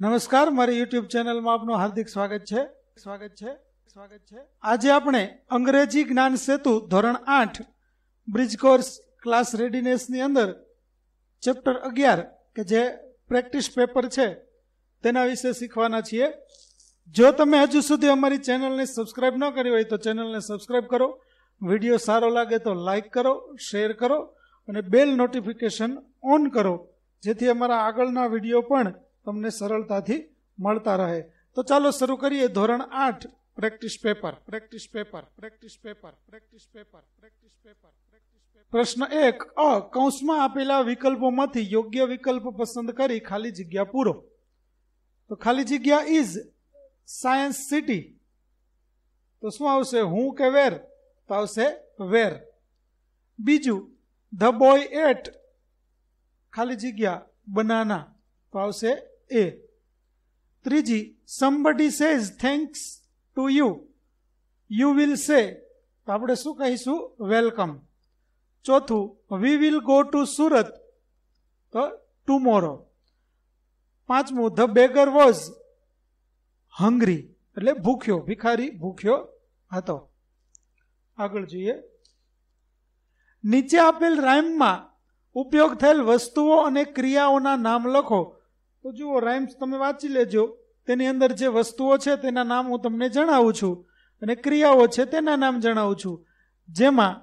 નમસ્કાર મારી યુટ્યુબ ચેનલમાં આપનું હાર્દિક સ્વાગત છે સ્વાગત છે સ્વાગત છે આજે આપણે અંગ્રેજી જ્ઞાન સેતુ ધોરણ આઠ બ્રિજ કોર્સ ક્લાસ રેડીનેસની અંદર ચેપ્ટર અગિયાર કે જે પ્રેક્ટિસ પેપર છે તેના વિશે શીખવાના છીએ જો તમે હજુ સુધી અમારી ચેનલને સબસ્ક્રાઈબ ન કરી હોય તો ચેનલને સબસ્ક્રાઈબ કરો વિડીયો સારો લાગે તો લાઇક કરો શેર કરો અને બેલ નોટિફિકેશન ઓન કરો જેથી અમારા આગળના વિડીયો પણ તમને સરળતાથી મળતા રહે તો ચાલો શરૂ કરીએ ધોરણ આઠ practice paper practice paper practice paper practice paper practice paper પ્રશ્ન એક અ કૌંસમાં આપેલા વિકલ્પોમાંથી યોગ્ય વિકલ્પ પસંદ કરી ખાલી જગ્યા પૂરો તો ખાલી જગ્યા ઇઝ સાયન્સ સિટી તો શું આવશે હું કે વેર તો આવશે વેર બીજું ધ બોય એટ ખાલી જગ્યા બનાના તો આવશે એ ત્રીજી somebody says thanks to you you will say તો આપણે શું કહીશું વેલકમ ચોથું we will go to Surat તો ટુમોરો પાંચમું ધ બેગર વોઝ હંગરી એટલે ભૂખ્યો ભિખારી ભૂખ્યો હતો આગળ જોઈએ નીચે આપેલ રાઇમમાં ઉપયોગ થયેલ વસ્તુઓ અને ક્રિયાઓના નામ લખો તો જુઓ રાઇમ્સ તમે વાંચી લેજો તેની અંદર જે વસ્તુઓ છે તેના નામ હું તમને જણાવું છું અને ક્રિયાઓ છે તેના નામ જણાવું છું જેમાં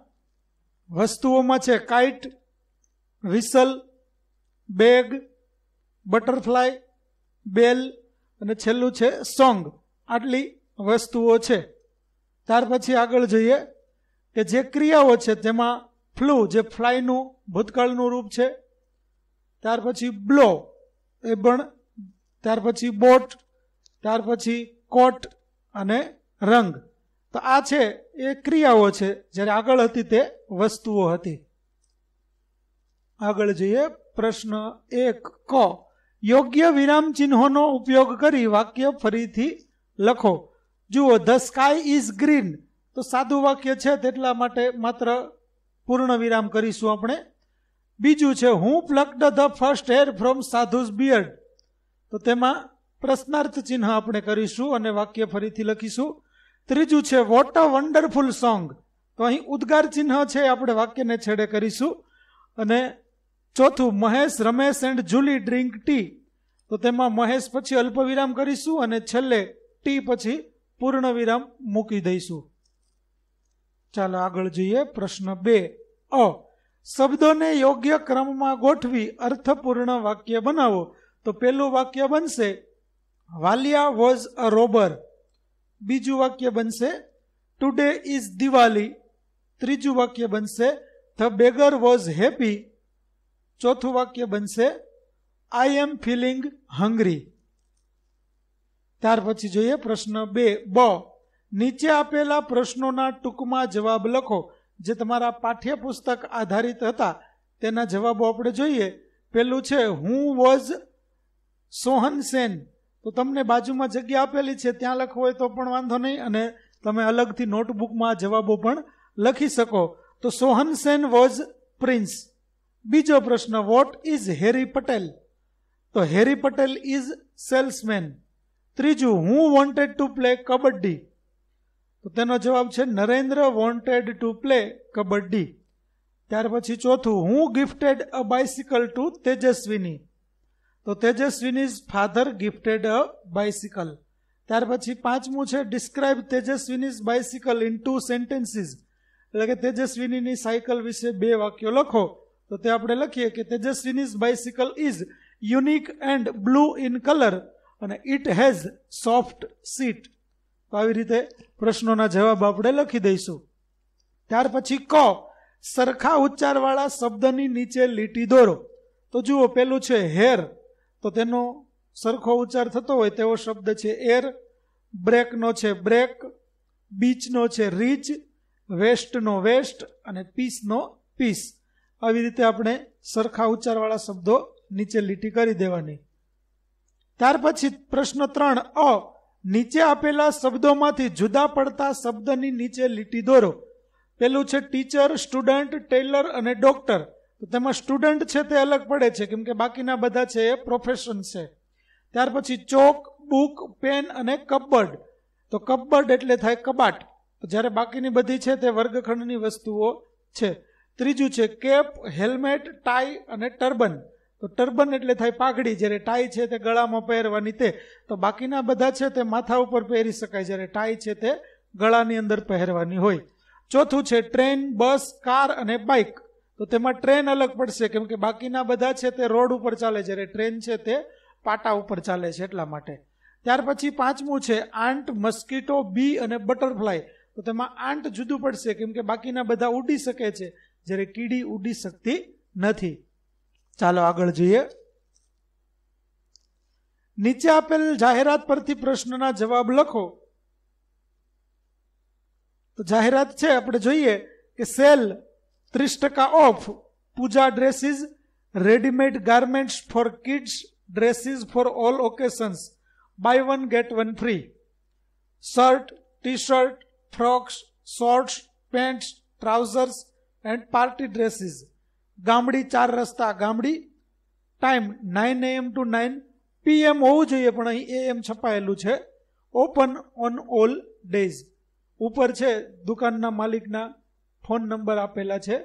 વસ્તુઓમાં છે kite whistle bag butterfly bell અને છેલ્લું છે સોંગ આટલી વસ્તુઓ છે ત્યાર પછી આગળ જઈએ કે જે ક્રિયાઓ છે તેમાં ફ્લૂ જે ફ્લાયનું ભૂતકાળનું રૂપ છે ત્યાર પછી બ્લો એ પણ ત્યાર પછી બોટ ત્યાર પછી કોટ અને રંગ તો આ છે એ ક્રિયાઓ છે જ્યારે આગળ હતી તે વસ્તુઓ હતી આગળ જઈએ પ્રશ્ન એક ક યોગ્ય વિરામ ચિહ્નોનો ઉપયોગ કરી વાક્ય ફરીથી લખો જુઓ ધ સ્કાય ઇઝ ગ્રીન તો સાદું વાક્ય છે તેટલા માટે માત્ર પૂર્ણ વિરામ કરીશું આપણે બીજું છે હું plucked the first hair from sadhu's beard તો તેમાં પ્રશ્નાર્થ ચિહ્ન આપણે કરીશું અને વાક્ય ફરીથી લખીશું ત્રીજું છે વોટ અ વન્ડરફુલ સોંગ તો અહીં ઉદ્ગાર ચિહ્ન છે આપણે વાક્યને છેડે કરીશું અને ચોથું Mahesh Ramesh and Julie drink tea તો તેમાં મહેશ પછી અલ્પવિરામ કરીશું અને છેલ્લે ટી પછી પૂર્ણ વિરામ મૂકી દઈશું ચાલો આગળ જઈએ પ્રશ્ન બે અ શબ્દોને યોગ્ય ક્રમમાં ગોઠવી અર્થપૂર્ણ વાક્ય બનાવો તો પહેલું વાક્ય બનશે વાલિયા વોઝ અ રોબર બીજું વાક્ય બનશે ટુડે ઇઝ દિવાલી ત્રીજું વાક્ય બનશે ધ બેગર વોઝ હેપી ચોથું વાક્ય બનશે આઈ એમ ફિલિંગ હંગરી ત્યાર પછી જોઈએ પ્રશ્ન બે બ નીચે આપેલા પ્રશ્નોના ટૂંકમાં જવાબ લખો જે તમારા પાઠ્યપુસ્તક આધારિત હતા તેના જવાબો આપણે જોઈએ પેલું છે હું વોઝ સોહન સેન તો તમને બાજુમાં જગ્યા આપેલી છે ત્યાં લખવો હોય તો પણ વાંધો નહીં અને તમે અલગથી નોટબુકમાં જવાબો પણ લખી શકો તો સોહન સેન વોઝ પ્રિન્સ બીજો પ્રશ્ન વોટ ઇઝ હેરી પટેલ તો હેરી પટેલ ઇઝ સેલ્સમેન ત્રીજું હું વોન્ટેડ ટુ પ્લે કબડ્ડી તો તેનો જવાબ છે Narendra wanted to play kabaddi ત્યાર પછી ચોથું હું gifted a bicycle to Tejaswini તો Tejaswini father gifted a bicycle ત્યાર પછી પાંચમું છે describe Tejaswini bicycle in two sentences એટલે કે તેજસ્વીની સાયકલ વિશે બે વાક્યો લખો તો તે આપણે લખીએ કે Tejaswini bicycle is unique and blue in colour અને ઇટ હેઝ સોફ્ટ સીટ તો આવી રીતે પ્રશ્નોના જવાબ આપણે લખી દઈશું ત્યાર પછી ક સરખા ઉચ્ચારવાળા શબ્દની નીચે લીટી દોરો તો જુઓ પેલું છે હેર તો તેનો સરખો ઉચ્ચાર થતો હોય તેવો શબ્દ છે એર બ્રેકનો છે બ્રેક બીચનો છે રીચ વેસ્ટનો વેસ્ટ અને પીસનો પીસ આવી રીતે આપણે સરખા ઉચ્ચારવાળા શબ્દો નીચે લીટી કરી દેવાની ત્યાર પછી પ્રશ્ન ત્રણ અ નીચે આપેલા શબ્દોમાંથી જુદા પડતા શબ્દની નીચે લીટી દોરો પેલું છે ટીચર સ્ટુડન્ટ ટેલર અને ડોક્ટર તો તેમાં સ્ટુડન્ટ છે તે અલગ પડે છે કેમ કે બાકીના બધા છે એ પ્રોફેશન છે ત્યાર પછી ચોક બુક પેન અને કપબર્ડ તો કપબર્ડ એટલે થાય કબાટ જ્યારે બાકીની બધી છે તે વર્ગખંડની વસ્તુઓ છે ત્રીજું છે કેપ હેલ્મેટ ટાઈ અને ટર્બન તો ટર્બન એટલે થાય પાઘડી જ્યારે ટાઈ છે તે ગળામાં પહેરવાની તે તો બાકીના બધા છે તે માથા ઉપર પહેરી શકાય જ્યારે ટાઈ છે તે ગળાની અંદર પહેરવાની હોય ચોથું છે ટ્રેન બસ કાર અને બાઇક તો તેમાં ટ્રેન અલગ પડશે કેમ કે બાકીના બધા છે તે રોડ ઉપર ચાલે જ્યારે ટ્રેન છે તે પાટા ઉપર ચાલે છે એટલા માટે ત્યાર પછી પાંચમું છે આંટ મસ્કીટો બી અને બટરફ્લાય તો તેમાં આંટ જુદું પડશે કેમ કે બાકીના બધા ઉડી શકે છે જ્યારે કીડી ઉડી શકતી નથી चलो आग जुए नीचे आपेल जाहरात पर प्रश्न न जवाब लखो तो जाहरात है अपने जुए कि सेल त्रीस टका off Puja dresses readymade garments for kids dresses for all occasions buy one get one free shirt T shirt frocks shorts pants trousers and party dresses Gamdi ચાર રસ્તા Gamdi time nine AM to nine PM હોવું જોઈએ પણ અહીં am છપાયેલું છે open on all days ઉપર છે દુકાનના માલિકના ફોન નંબર આપેલા છે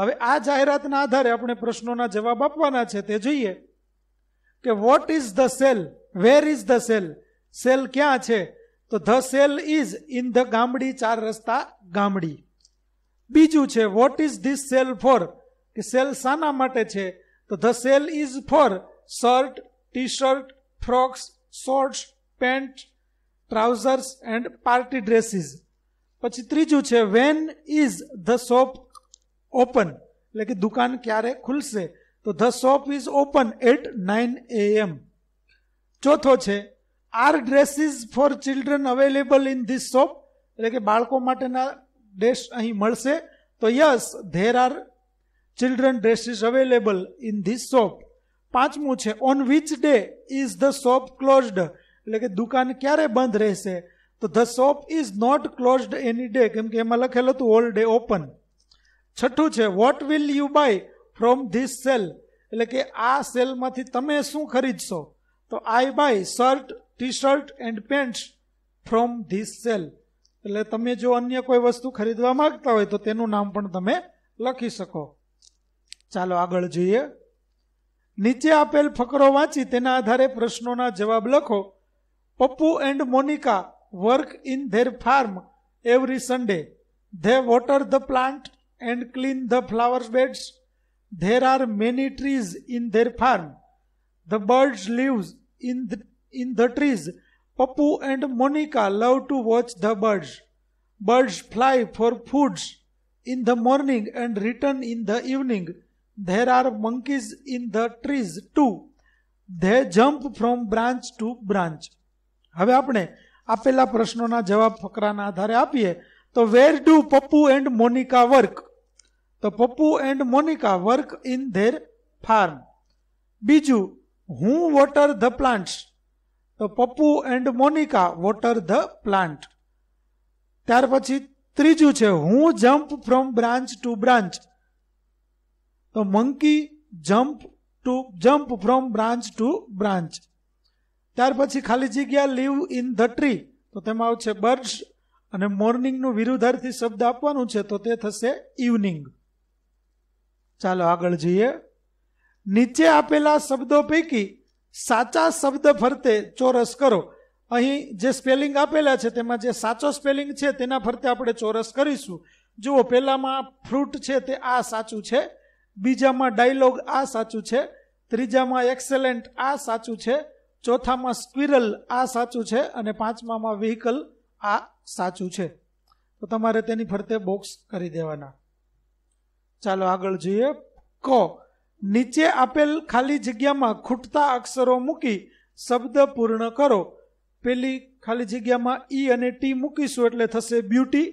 હવે આ જાહેરાતના આધારે આપણે પ્રશ્નોના જવાબ આપવાના છે તે જોઈએ કે what is the sale where is the sale sale ક્યાં છે તો the sale is in the Gamdi ચાર રસ્તા ગામડી બીજું છે what is this sale for कि सेल साना માટે છે તો the sale is for shirt T shirt frocks shorts pants trousers and party dresses પછી ત્રીજું છે when is the shop open એટલે કે દુકાન ક્યારે ખુલશે તો the shop is open at 9:00 a.m. ચોથો છે are dresses for children available in this shop એટલે કે બાળકો માટેના ડ્રેસ અહીં મળશે તો yes there are children dresses available in this shop પાંચમું છે on which day is the shop closed એટલે કે દુકાન ક્યારે બંધ રહેશે તો the shop is not closed any day કેમ કે એમાં લખેલું હતું ઓલ ડે ઓપન છઠ્ઠું છે what will you buy from this sale એટલે કે આ સેલમાંથી તમે શું ખરીદશો તો I buy shirt T shirt and pant from this sale એટલે તમે જો અન્ય કોઈ વસ્તુ ખરીદવા માંગતા હોય તો તેનું નામ પણ તમે લખી શકો ચાલો આગળ જોઈએ નીચે આપેલ ફકરો વાંચી તેના આધારે પ્રશ્નોના જવાબ લખો Pappu and Monica work in their farm every Sunday they water the plant and clean the flowers beds there are many trees in their farm the birds lives in in the trees Pappu and Monica love to watch the birds birds fly for foods in the morning and return in the evening There are monkeys in the trees too. They jump from branch to branch. હવે આપણે આપેલા પ્રશ્નોના જવાબ ફકરાના આધારે આપીએ તો where do Pappu and Monica work તો Pappu and Monica work in their farm બીજું હું વોટર ધ પ્લાન્ટ્સ તો Pappu and Monica water the plant ત્યાર પછી ત્રીજું છે who jump from branch to branch તો monkey jump to jump from branch to branch ત્યાર પછી ખાલી જગ્યા લીવ ઇન ધ ટ્રી તો તેમાં આવશે બર્ડ્સ અને મોર્નિંગનું વિરુદ્ધાર્થી શબ્દ આપવાનું છે તો તે થશે ઇવનિંગ ચાલો આગળ જઈએ નીચે આપેલા શબ્દો પૈકી સાચા શબ્દ ફરતે ચોરસ કરો અહીં જે સ્પેલિંગ આપેલા છે તેમાં જે સાચો સ્પેલિંગ છે તેના ફરતે આપણે ચોરસ કરીશું જુઓ પહેલામાં ફ્રૂટ છે તે આ સાચું છે બીજામાં ડાયલોગ આ સાચું છે ત્રીજામાં એક્સેલેન્ટ આ સાચું છે ચોથામાં સ્ક્વિરલ આ સાચું છે અને પાંચમામાં વ્હીકલ આ સાચું છે તો તમારે તેની ફરતે બોક્સ કરી દેવાના ચાલો આગળ જોઈએ ક નીચે આપેલ ખાલી જગ્યામાં ખૂટતા અક્ષરો મૂકી શબ્દ પૂર્ણ કરો પેલી ખાલી જગ્યામાં ઈ અને ટી મૂકીશું એટલે થશે બ્યુટી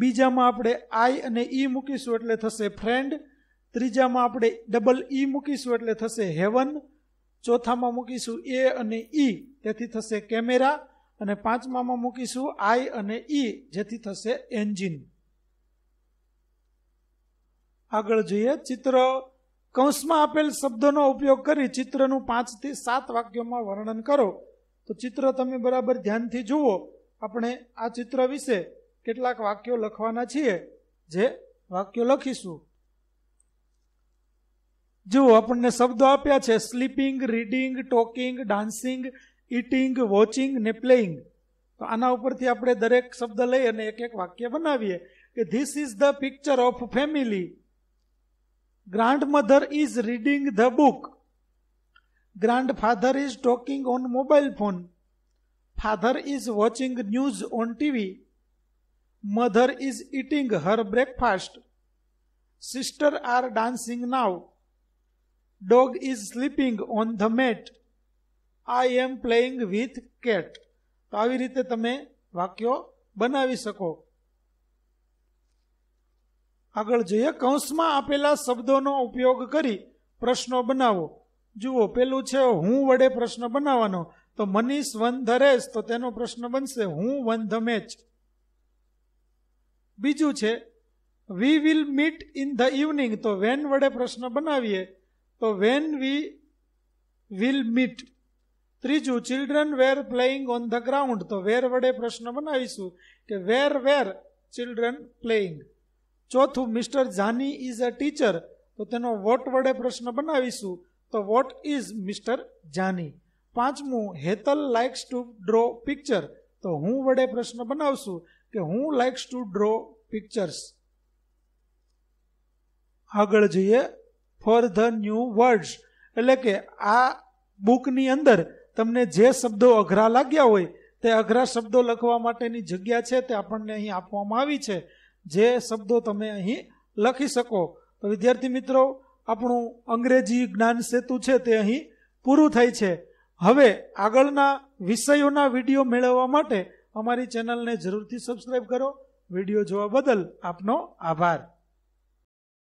બીજામાં આપણે આઈ અને ઈ મૂકીશું એટલે થશે ફ્રેન્ડ ત્રીજામાં આપણે ડબલ ઈ e મૂકીશું એટલે થશે હેવન ચોથામાં મૂકીશું એ અને ઈ e, તેથી થશે કેમેરા અને પાંચમામાં મૂકીશું આઈ અને ઈ e, જેથી થશે એન્જિન આગળ જોઈએ ચિત્ર કૌંસમાં આપેલ શબ્દનો ઉપયોગ કરી ચિત્રનું પાંચથી સાત વાક્યોમાં વર્ણન કરો તો ચિત્ર તમે બરાબર ધ્યાનથી જુઓ આપણે આ ચિત્ર વિશે કેટલાક વાક્યો લખવાના છીએ જે વાક્યો લખીશું जो अपने शब्द आप sleeping reading talking dancing eating watching ने प्लेइंग तो आना थी आप दरेक शब्द लई एक एक वाक्य बनाए कि this is the picture of family grandmother is reading the book grandfather is talking on mobile phone father is watching news on TV mother is eating her breakfast sister are dancing now dog is sleeping on the mat I am playing with cat તો આવી રીતે તમે વાક્યો બનાવી શકો આગળ જોઈએ કૌંસમાં આપેલા શબ્દોનો ઉપયોગ કરી પ્રશ્નો બનાવો જુઓ પેલું છે હું વડે પ્રશ્ન બનાવવાનો તો મનીષ વન ધ રેસ તો તેનો પ્રશ્ન બનશે હું વન ધ મેચ બીજું છે we will meet in the evening તો વેન વડે પ્રશ્ન બનાવીએ તો વેન વી વિલ મીટ ત્રીજું children were playing on the ground તો વેર વડે પ્રશ્ન બનાવીશું કે વેર વેર ચિલ્ડ્રન પ્લેઇંગ ચોથું mister Jani is a teacher તો તેનો વોટ વડે પ્રશ્ન બનાવીશું તો વોટ ઇઝ મિસ્ટર જાની પાંચમું Hetal likes to draw picture તો હું વડે પ્રશ્ન બનાવશું કે હું લાઇક્સ ટુ ડ્રો પિક્ચર્સ આગળ જઈએ ફોર ધ ન્યૂ વર્ડ્સ એટલે કે આ બુકની અંદર તમને જે શબ્દો અઘરા લાગ્યા હોય તે અઘરા શબ્દો લખવા માટેની જગ્યા છે તે આપણને અહીં આપવામાં આવી છે જે શબ્દો તમે અહીં લખી શકો તો વિદ્યાર્થી મિત્રો આપણું અંગ્રેજી જ્ઞાન સેતુ છે તે અહીં પૂરું થાય છે હવે આગળના વિષયોના વિડીયો મેળવવા માટે અમારી ચેનલને જરૂરથી સબસ્ક્રાઈબ કરો વિડીયો જોવા બદલ આપનો આભાર